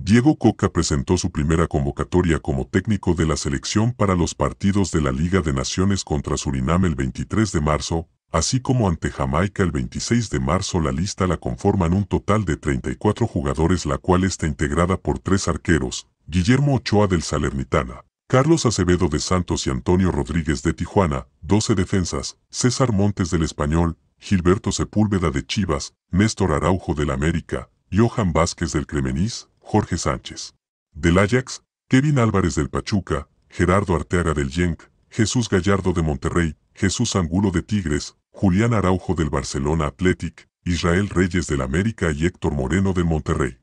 Diego Coca presentó su primera convocatoria como técnico de la selección para los partidos de la Liga de Naciones contra Surinam el 23 de marzo, así como ante Jamaica el 26 de marzo. La lista la conforman un total de 34 jugadores la cual está integrada por tres arqueros, Guillermo Ochoa del Salernitana, Carlos Acevedo de Santos y Antonio Rodríguez de Tijuana, 12 defensas, César Montes del Español, Gilberto Sepúlveda de Chivas, Néstor Araujo del América, Johan Vázquez del Cremenís, Jorge Sánchez. Del Ajax, Kevin Álvarez del Pachuca, Gerardo Arteaga del Yenk, Jesús Gallardo de Monterrey, Jesús Angulo de Tigres, Julián Araujo del Barcelona Athletic, Israel Reyes del América y Héctor Moreno del Monterrey.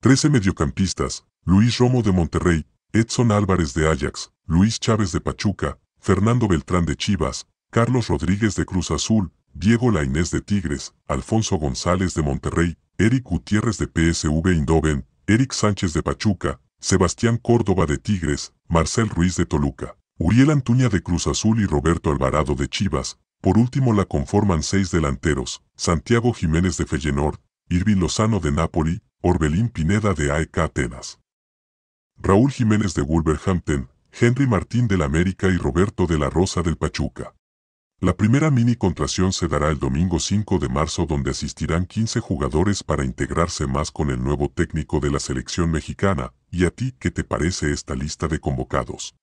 13 mediocampistas, Luis Romo de Monterrey, Edson Álvarez de Ajax, Luis Chávez de Pachuca, Fernando Beltrán de Chivas, Carlos Rodríguez de Cruz Azul, Diego Lainés de Tigres, Alfonso González de Monterrey, Eric Gutiérrez de PSV Indoven, Eric Sánchez de Pachuca, Sebastián Córdoba de Tigres, Marcel Ruiz de Toluca, Uriel Antuña de Cruz Azul y Roberto Alvarado de Chivas. Por último la conforman seis delanteros, Santiago Jiménez de Feyenoord, Irvin Lozano de Napoli, Orbelín Pineda de AEK Atenas. Raúl Jiménez de Wolverhampton, Henry Martín del América y Roberto de la Rosa del Pachuca. La primera mini contracción se dará el domingo 5 de marzo donde asistirán 15 jugadores para integrarse más con el nuevo técnico de la selección mexicana. ¿Y a ti qué te parece esta lista de convocados?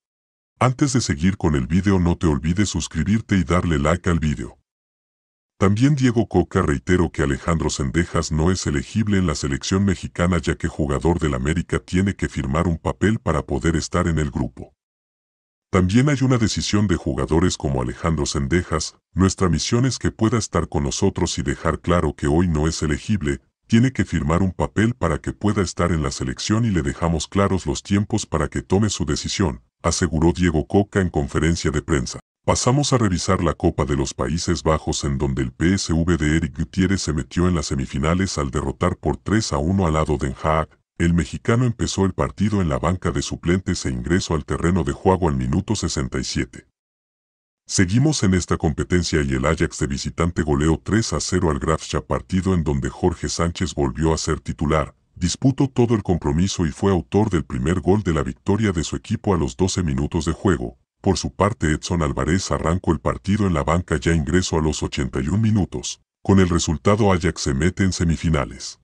Antes de seguir con el vídeo no te olvides suscribirte y darle like al vídeo. También Diego Coca reitero que Alejandro Sendejas no es elegible en la selección mexicana ya que jugador del América tiene que firmar un papel para poder estar en el grupo. También hay una decisión de jugadores como Alejandro Sendejas, nuestra misión es que pueda estar con nosotros y dejar claro que hoy no es elegible, tiene que firmar un papel para que pueda estar en la selección y le dejamos claros los tiempos para que tome su decisión, aseguró Diego Coca en conferencia de prensa. Pasamos a revisar la Copa de los Países Bajos en donde el PSV de Eric Gutiérrez se metió en las semifinales al derrotar por 3 a 1 al lado de Haag, el mexicano empezó el partido en la banca de suplentes e ingresó al terreno de juego al minuto 67. Seguimos en esta competencia y el Ajax de visitante goleó 3 a 0 al Grafscha partido en donde Jorge Sánchez volvió a ser titular, disputó todo el compromiso y fue autor del primer gol de la victoria de su equipo a los 12 minutos de juego. Por su parte Edson Álvarez arrancó el partido en la banca ya ingreso a los 81 minutos. Con el resultado Ajax se mete en semifinales.